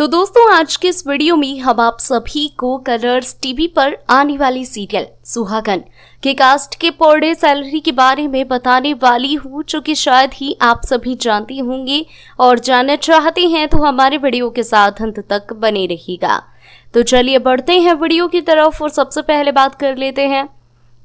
तो दोस्तों आज के इस वीडियो में हम आप सभी को कलर्स टीवी पर आने वाली सीरियल सुहागन के कास्ट के पौड़े सैलरी के बारे में बताने वाली हूँ जो कि शायद ही आप सभी जानते होंगे और जानना चाहते हैं तो हमारे वीडियो के साथ अंत तक बने रहिएगा तो चलिए बढ़ते हैं वीडियो की तरफ और सबसे पहले बात कर लेते हैं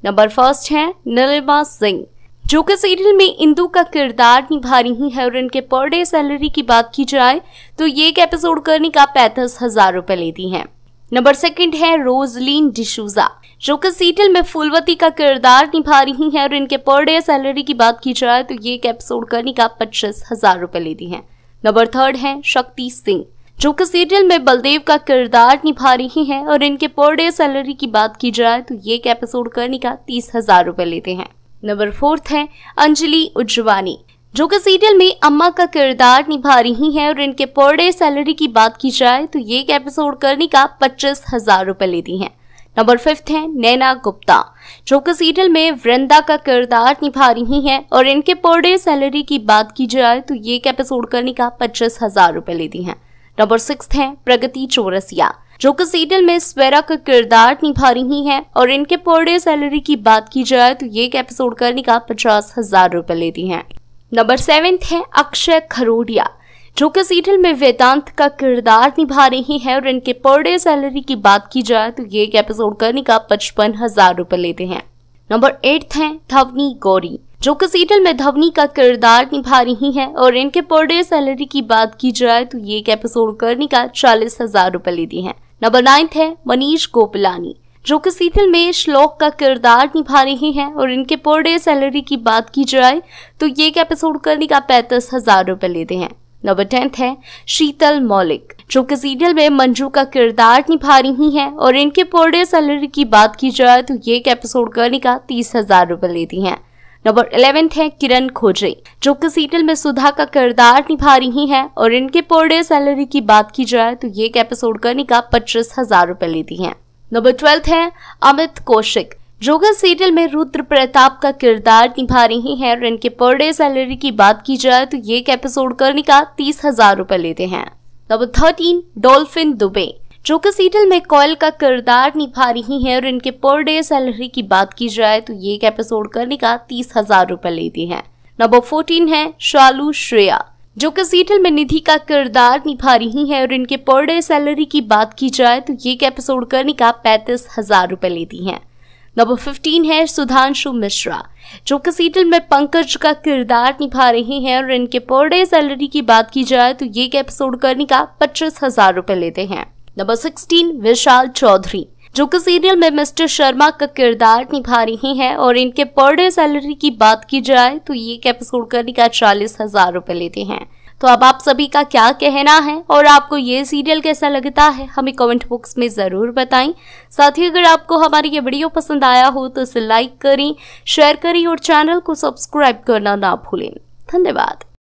नंबर फर्स्ट है नलिमा सिंह जो कि सीरियल में इंदु का किरदार निभा रही है और इनके पर डे सैलरी की बात की जाए तो ये एक एपिसोड करने का पैंतीस हजार रुपए लेती हैं नंबर सेकंड है रोजलीन डिशूजा जो कि सीरियल में फुलवती का किरदार निभा रही हैं और इनके पर डे सैलरी की बात की जाए तो ये एक एपिसोड तो करने का पच्चीस हजार रुपए लेती है नंबर थर्ड है शक्ति सिंह जो कि सीरियल में बलदेव का किरदार निभा रही हैं और इनके पर डे सैलरी की बात की जाए तो ये एक एपिसोड करने का तीस हजार रुपए लेते हैं नंबर फोर्थ है अंजलि उज्जवानी जो कि सीरियल में अम्मा का किरदार निभा रही हैं और इनके पर डे सैलरी की बात की जाए तो ये एक एपिसोड करने का पच्चीस हजार रूपए लेती हैं नंबर फिफ्थ है नैना गुप्ता जो कि सीरियल में वृंदा का किरदार निभा रही हैं और इनके पर डे सैलरी की बात की जाए तो ये एक एपिसोड करने का पच्चीस हजार रुपए लेती हैं नंबर सिक्स है प्रगति चौरसिया जो कि सीरियल में स्वेरा का किरदार निभा रही हैं और इनके पर डे सैलरी की बात की जाए तो ये एक एपिसोड करने का पचास हजार रुपए लेती हैं नंबर सेवेंथ है अक्षय खरोडिया जो कि सीरियल में वेदांत का किरदार निभा रही हैं और इनके पर डे सैलरी की बात की जाए तो ये एक एपिसोड करने का पचपन हजार रुपए लेते हैं नंबर एट है धवनी गौरी जो कि सीरियल में धवनी का किरदार निभा रही हैं और इनके पर डे सैलरी की बात की जाए तो ये एक एपिसोड करने का चालीस हजार रुपए लेती हैं नंबर नाइन्थ है मनीष गोपलानी जो कि सीथल में श्लोक का किरदार निभा रहे हैं और इनके पर डे सैलरी की बात की जाए तो ये एक एपिसोड करने का पैंतीस हजार रुपए लेते हैं नंबर टेंथ है शीतल मौलिक जो कि सीरियल में मंजू का किरदार निभा रही हैं और इनके पर डे सैलरी की बात की जाए तो ये एक एपिसोड करने का तीस हजार रुपए लेती हैं नंबर इलेवेंथ है किरण खोजे जो कि में सुधा का किरदार निभा रही है और इनके पर डे सैलरी की बात की जाए तो ये एक एपिसोड करने का पच्चीस हजार रूपए लेती है नंबर ट्वेल्थ है अमित कौशिक कि सीरियल में रुद्र प्रताप का किरदार निभा रही हैं और इनके पर डे सैलरी की बात की जाए तो ये एक एपिसोड करने का तीस हजार रूपए लेते हैं नंबर थर्टीन डॉल्फिन दुबे जो कि सीरियल में कॉयल का किरदार निभा रही हैं और इनके पर डे सैलरी की बात की जाए तो ये एक एपिसोड करने का तीस हजार रुपये लेती हैं नंबर फोर्टीन है शालू श्रेया जो कि सीरियल में निधि का किरदार निभा रही हैं और इनके पर डे सैलरी की बात की जाए तो ये एक एपिसोड करने का पैंतीस हजार रुपए लेती हैं नंबर फिफ्टीन है सुधांशु मिश्रा जो कि सीरियल में पंकज का किरदार निभा रहे हैं और इनके पर डे सैलरी की बात की जाए तो ये एक एपिसोड करने का पच्चीस हजार रुपए लेते हैं नंबर सिक्सटीन विशाल चौधरी जो कि सीरियल में मिस्टर शर्मा का किरदार निभा रही हैं और इनके पर डे सैलरी की बात की जाए तो ये एक एपिसोड करने का चालीस हजार रूपए लेते हैं तो अब आप सभी का क्या कहना है और आपको ये सीरियल कैसा लगता है हमें कमेंट बॉक्स में ज़रूर बताएं साथ ही अगर आपको हमारी ये वीडियो पसंद आया हो तो इसे लाइक करें शेयर करें और चैनल को सब्सक्राइब करना ना भूलें धन्यवाद